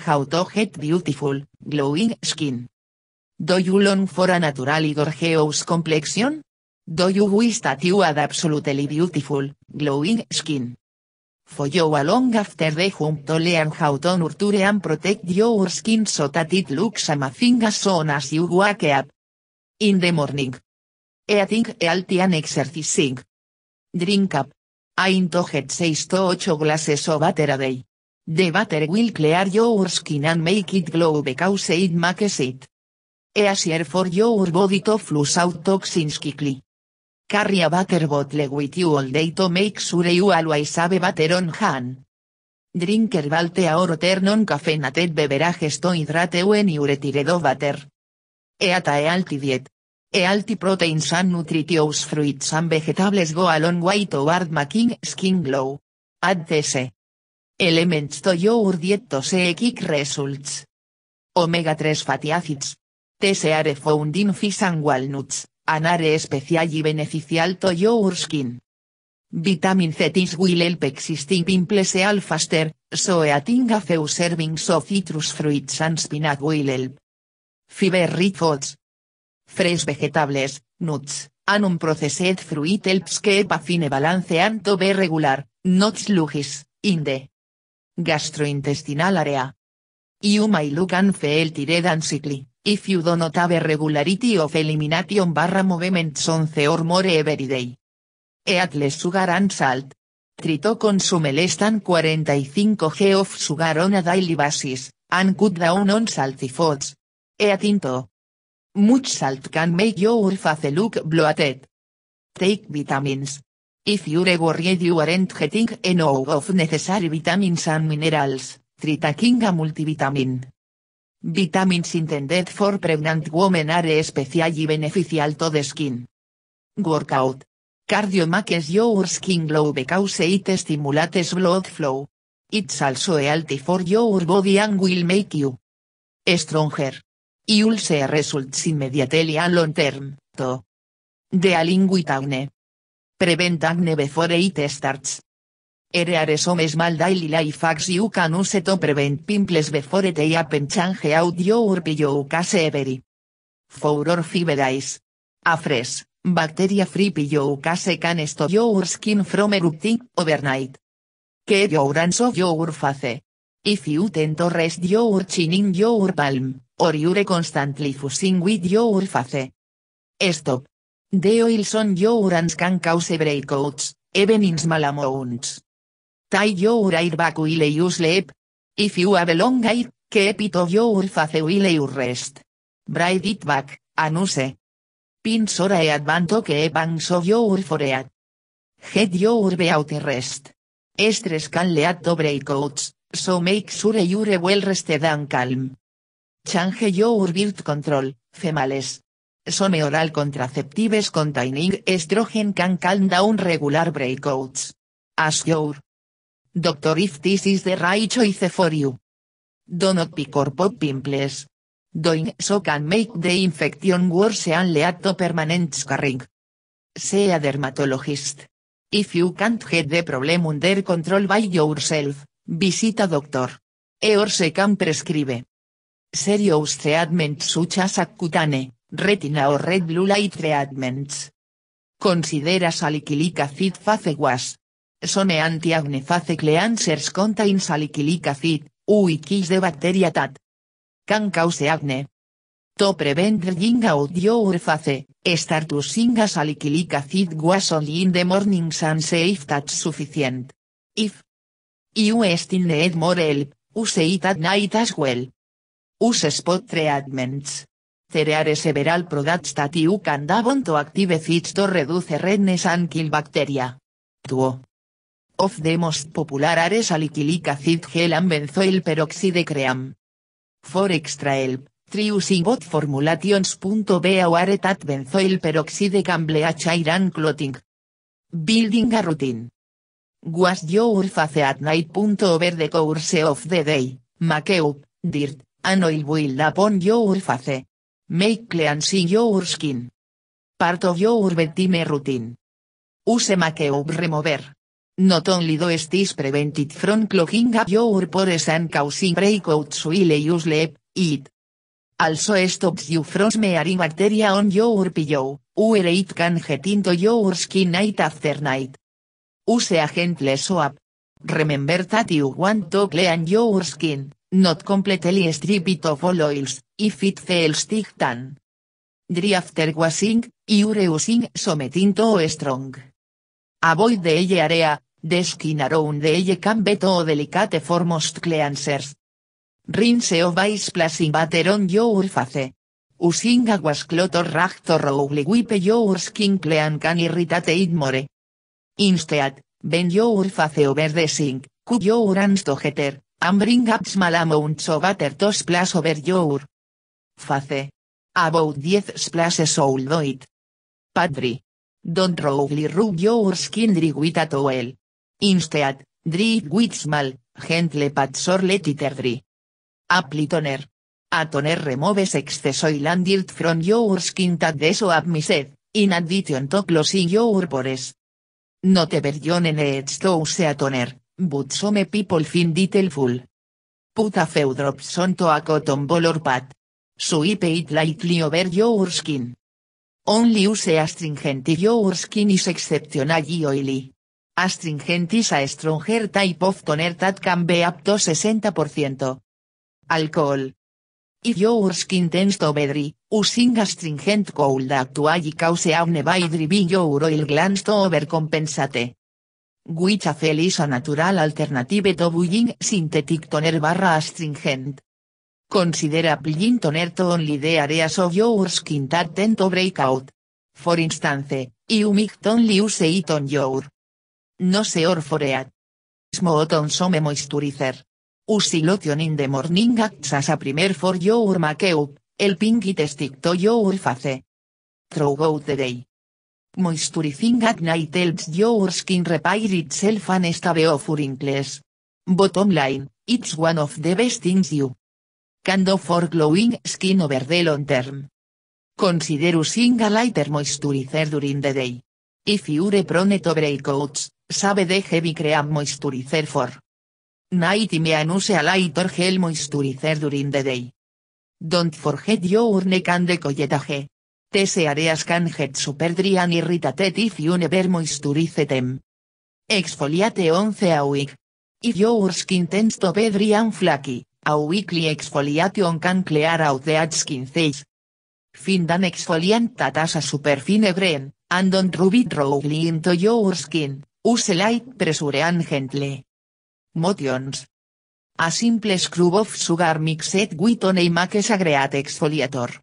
How to get beautiful, glowing skin. Do you long for a natural gorgeous complexion? Do you wish that you had absolutely beautiful, glowing skin? Follow along after the jump to learn how to nurture and protect your skin so that it looks amazing as soon as you wake up. In the morning. Eating healthy and exercising. Drink up. I get 6 to 8 glasses of water a day. The butter will clear your skin and make it glow because it makes it easier for your body to flush out toxins quickly. Carry a water bottle with you all day to make sure you always have water on hand. Drinker herbal tea or other non-caffeinated beverages to hydrate when you retire do water. Eat a healthy diet. Healthy proteins and nutritious fruits and vegetables go along white way toward making skin glow. Add this. Elements to your diet to see results. Omega-3 fatty acids. TSEARE are found in fish and walnuts, anare especial y beneficial to your skin. Vitamin C this will help existing pimples se faster, so eating a few servings of citrus fruits and spinach will help. Fiber-rich foods. Fresh vegetables, nuts, and processed fruit helps keep a fine balance and to be regular, not sluggish, inde gastrointestinal area. You may look and feel tired and sickly, if you don't have regularity of elimination barra movements once or more every day. Eat less sugar and salt. Trito consume less than 45 g of sugar on a daily basis, and cut down on salty foods. Eat into. Much salt can make your face look bloated. Take vitamins. If you're worried you aren't getting enough of necessary vitamins and minerals, try a multivitamin. Vitamins intended for pregnant women are especially beneficial to the skin. Workout. Cardio makes your skin glow because it stimulates blood flow. It's also healthy for your body and will make you stronger. You'll see results immediately and long term, to The Alingwitagn prevent acne before it starts. Here are some small daily life hacks you can use to prevent pimples before they happen change out your case every. Four or five A bacteria-free pillowcase can stop your skin from erupting overnight. Que your hands your face. If you tend to rest your chin in your palm, or you're constantly fussing with your face. Stop de oilson yourans can cause breakouts, even in small amounts. Tai your hair back you sleep. If you have long air, keep it your face rest. Braid it back, anuse. Pin Pins or e advanto que bangs of your forehead. Head your beauty rest. Estres can lead to breakouts, so make sure you well rested and calm. Change your birth control, females. Some oral contraceptives containing estrogen can calm down regular breakouts. As your doctor if this is the right choice for you. DON'T pick or pop pimples. Doing so can make the infection worse and lead to permanent scarring. SEA a dermatologist. If you can't get the problem under control by yourself, VISITA a doctor. Eor se can prescribe. Serious treatment such as acutane, retina o red blue light treatments. Considera salicylic acid face wash. Sone anti face cleansers contain salicylic acid, u kis de bacteria tat. can cause acne. To prevent drying out your face, start using a salicylic acid wash in the morning and safe if that's sufficient. If you still need more help, use it at night as well. Use spot treatments. Cereare several products that you can to active citsto reduce redness and kill bacteria. Tuo. Of the most popular are salicylic acid gel and benzoyl peroxide cream. For extra help, try using both formulations. Be aware peroxide can bleach clotting. Building a routine. Wash your face at night. Over the course of the day, make dirt, and oil will upon your face. Make cleansing your skin. Part of your bedtime routine. Use makeup remover. Not only do this prevent it from clogging up your pores and causing breakouts while you sleep, it also stops you from smearing bacteria on your pillow, where it can get into your skin night after night. Use a gentle soap. Remember that you want to clean your skin, Not completely e stripped of all oils, if it fails thick tan. Dry after washing, you're using sometinto o strong. Avoid the ella area, the skin around the o can be delicate for most cleansers. Rinse o vice-placing butter on your face. Using a washcloth or rag roughly wipe your skin clean can irritate it more. Instead, bend your face over the sink, cut your hands together, Ambring bring up small amounts of water to splash over your face. About 10 splashes all do it. Padri. Don't roughly rub your skin dry with a towel. Instead, dry with small, gentle pats or let it dry. Apply toner. A toner removes excess oil and dirt from your skin that deso in addition to closing your pores. No te needs to use a toner, but some people find it helpful. Put a few drops onto a cotton ball or pad. Sweep it lightly over your skin. Only use astringent if your skin is exceptionally oily. Astringent is a stronger type of toner that can be up to 60%. Alcohol. If your skin tends to be using astringent could actually cause a by driving your oil glands to overcompensate which feliz a natural alternative to bullying synthetic toner barra astringent. Considera applying toner to only the areas of your skin that breakout. For instance, you might only use it on your No se orforeat. Smooth some moisturizer. Use lotion in the morning acts as a primer for your makeup, El it stick to your face. Throughout the day moisturizing at night helps your skin repair itself and stave off wrinkles. Bottom line, it's one of the best things you can do for glowing skin over the long term. Consider using a lighter moisturizer during the day. If you're prone to breakouts, save the heavy cream moisturizer for night and use a lighter gel moisturizer during the day. Don't forget your neck and colletage. Tese areas can get dry and irritated if you never Exfoliate once a week. If your skin tends to be dry and flaky, a weekly exfoliation can clear out the dead skin cells. Find an exfoliant that has a superfine grain, and don't rub it roughly into your skin, use light pressure and gently. Motions. A simple scrub of sugar mixed with honey makes a great exfoliator.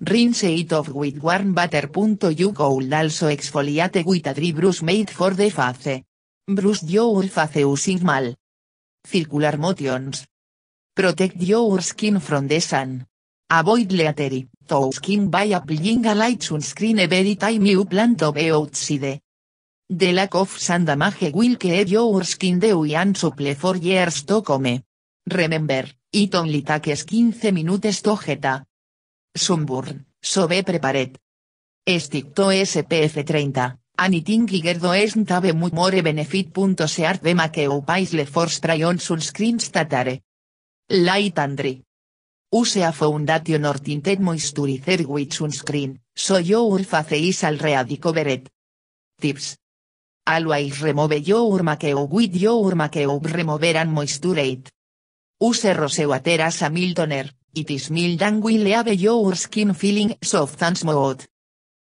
Rinse it off with warm water. You could also exfoliate with a dry brush made for the face. Brush your face using mal. Circular motions. Protect your skin from the sun. Avoid leathery, to skin by applying a light sunscreen every time you plant to be outside. The lack of sun will keep your skin dewy and supple for years to come. Remember, it only takes 15 minutes to get Sunburn, Sobe preparet. Esticto SPF 30, Anything Gigerdo Esn mu More art de Paisle force prion Sunscreen Statare. Light Andri. Use a foundation or tinted moisturizer with sunscreen, so your face is already covered. Tips. Always remove your makeup with your makeup remover and moisturate. Use rose water as a miltoner, It is mild and will have your skin feeling soft and smooth.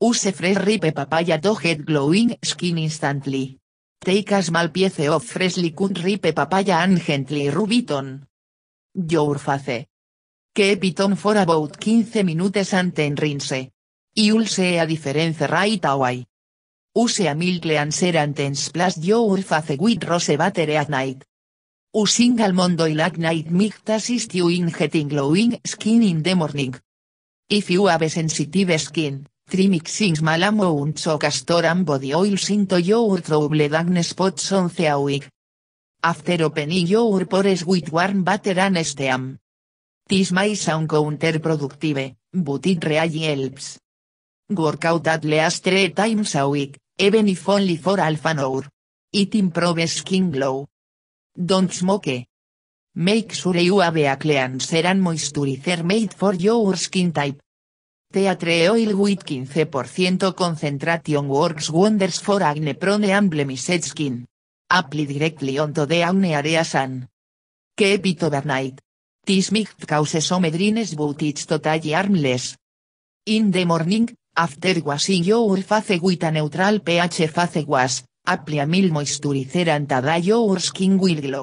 Use fresh ripe papaya to get glowing skin instantly. Take a small piece of freshly cut ripe papaya and gently rub it on. Your face. Keep it on for about 15 minutes and then rinse. You'll see a difference right away. Use a mild cleanser and then splash your face with rose water at night using almond y at night mixtasis you in getting glowing skin in the morning. If you have sensitive skin, try mixing small amounts of castor and body oils into your trouble acne spots once a week. After opening your pores with warm water and steam. This may sound counterproductive, but it really helps. Workout out at least three times a week, even if only for half an It improves skin glow. Don't smoke. Make sure you have a clean seran, moisturizer made for your skin type. Tea oil with 15% concentration works wonders for acne prone and blemished skin. Apply directly onto the acne areas and keep it overnight. This mixed causes omedrines redness but it's totally harmless. In the morning, after washing your face with a neutral pH face wash, Aplia mil moisturizerant tadayo urskin will